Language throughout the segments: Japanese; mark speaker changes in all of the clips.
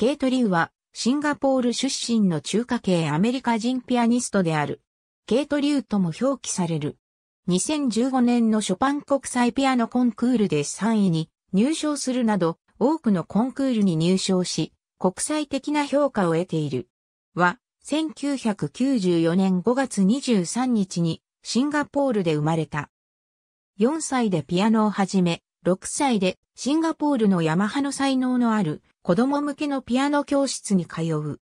Speaker 1: ケイト・リウは、シンガポール出身の中華系アメリカ人ピアニストである。ケイト・リウとも表記される。2015年のショパン国際ピアノコンクールで3位に入賞するなど、多くのコンクールに入賞し、国際的な評価を得ている。は、1994年5月23日にシンガポールで生まれた。4歳でピアノを始め、6歳でシンガポールのヤマハの才能のある子供向けのピアノ教室に通う。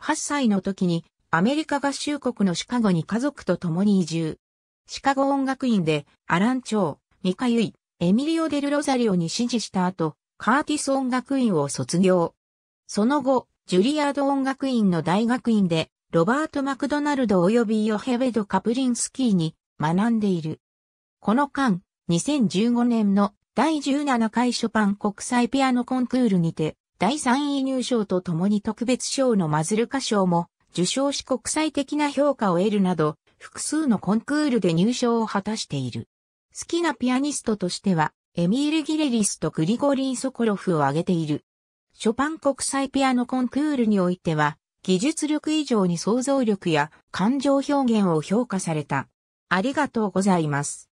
Speaker 1: 8歳の時にアメリカ合衆国のシカゴに家族と共に移住。シカゴ音楽院でアラン・チョウ、ミカ・ユイ、エミリオ・デル・ロザリオに指示した後、カーティス音楽院を卒業。その後、ジュリアード音楽院の大学院で、ロバート・マクドナルド及びヨヘベド・カプリンスキーに学んでいる。この間、2015年の第17回ショパン国際ピアノコンクールにて、第3位入賞とともに特別賞のマズルカ賞も、受賞し国際的な評価を得るなど、複数のコンクールで入賞を果たしている。好きなピアニストとしては、エミール・ギレリスとグリゴリー・ソコロフを挙げている。ショパン国際ピアノコンクールにおいては、技術力以上に想像力や感情表現を評価された。ありがとうございます。